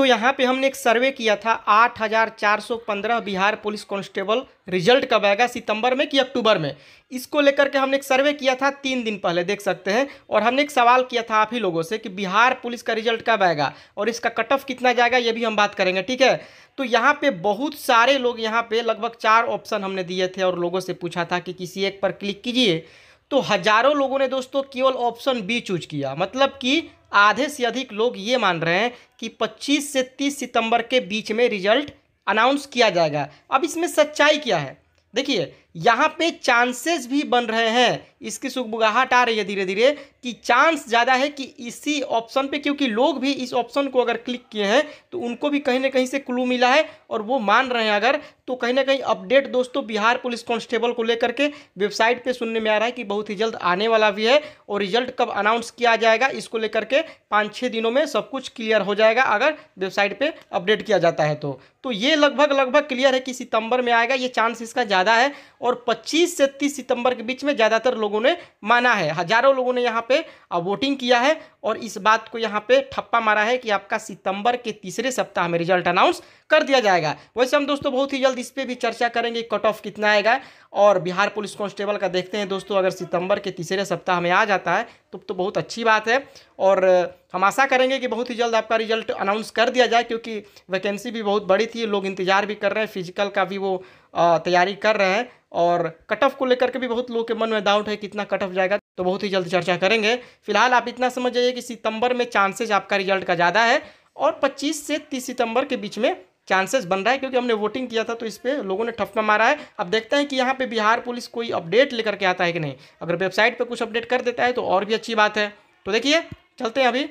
तो यहाँ पे हमने एक सर्वे किया था 8,415 बिहार पुलिस कांस्टेबल रिजल्ट कब आएगा सितंबर में कि अक्टूबर में इसको लेकर के हमने एक सर्वे किया था तीन दिन पहले देख सकते हैं और हमने एक सवाल किया था आप ही लोगों से कि बिहार पुलिस का रिजल्ट कब आएगा और इसका कट ऑफ कितना जाएगा ये भी हम बात करेंगे ठीक है तो यहाँ पे बहुत सारे लोग यहाँ पे लगभग चार ऑप्शन हमने दिए थे और लोगों से पूछा था कि किसी एक पर क्लिक कीजिए तो हजारों लोगों ने दोस्तों केवल ऑप्शन बी चूज किया मतलब कि आधे से अधिक लोग ये मान रहे हैं कि 25 से 30 सितंबर के बीच में रिजल्ट अनाउंस किया जाएगा अब इसमें सच्चाई क्या है देखिए यहाँ पे चांसेस भी बन रहे हैं इसकी सुखबुगाहट आ रही है धीरे धीरे कि चांस ज़्यादा है कि इसी ऑप्शन पे क्योंकि लोग भी इस ऑप्शन को अगर क्लिक किए हैं तो उनको भी कहीं ना कहीं से क्लू मिला है और वो मान रहे हैं अगर तो कहीं ना कहीं अपडेट दोस्तों बिहार पुलिस कांस्टेबल को लेकर के वेबसाइट पर सुनने में आ रहा है कि बहुत ही जल्द आने वाला भी है और रिजल्ट कब अनाउंस किया जाएगा इसको लेकर के पाँच छः दिनों में सब कुछ क्लियर हो जाएगा अगर वेबसाइट पर अपडेट किया जाता है तो, तो ये लगभग लगभग क्लियर है कि सितंबर में आएगा ये चांस इसका ज़्यादा है और 25 से 30 सितंबर के बीच में ज़्यादातर लोगों ने माना है हज़ारों लोगों ने यहाँ पे वोटिंग किया है और इस बात को यहाँ पे ठप्पा मारा है कि आपका सितंबर के तीसरे सप्ताह में रिजल्ट अनाउंस कर दिया जाएगा वैसे हम दोस्तों बहुत ही जल्द इस पर भी चर्चा करेंगे कट ऑफ कितना आएगा और बिहार पुलिस कांस्टेबल का देखते हैं दोस्तों अगर सितंबर के तीसरे सप्ताह में आ जाता है तो तो बहुत अच्छी बात है और हम आशा करेंगे कि बहुत ही जल्द आपका रिजल्ट अनाउंस कर दिया जाए क्योंकि वैकेंसी भी बहुत बड़ी थी लोग इंतजार भी कर रहे हैं फिजिकल का भी वो तैयारी कर रहे हैं और कट ऑफ को लेकर के भी बहुत लोगों के मन में डाउट है कितना कट ऑफ जाएगा तो बहुत ही जल्द चर्चा करेंगे फिलहाल आप इतना समझ जाइए कि सितंबर में चांसेज आपका रिजल्ट का ज़्यादा है और 25 से 30 सितंबर के बीच में चांसेस बन रहा है क्योंकि हमने वोटिंग किया था तो इस पर लोगों ने ठपका मारा है अब देखते हैं कि यहाँ पे बिहार पुलिस कोई अपडेट लेकर के आता है कि नहीं अगर वेबसाइट पे कुछ अपडेट कर देता है तो और भी अच्छी बात है तो देखिए चलते हैं अभी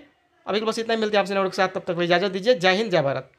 अभी बस इतना ही मिलते हैं आपसे नेटवर्क के साथ तब तक इजाज़त दीजिए जय हिंद जय भारत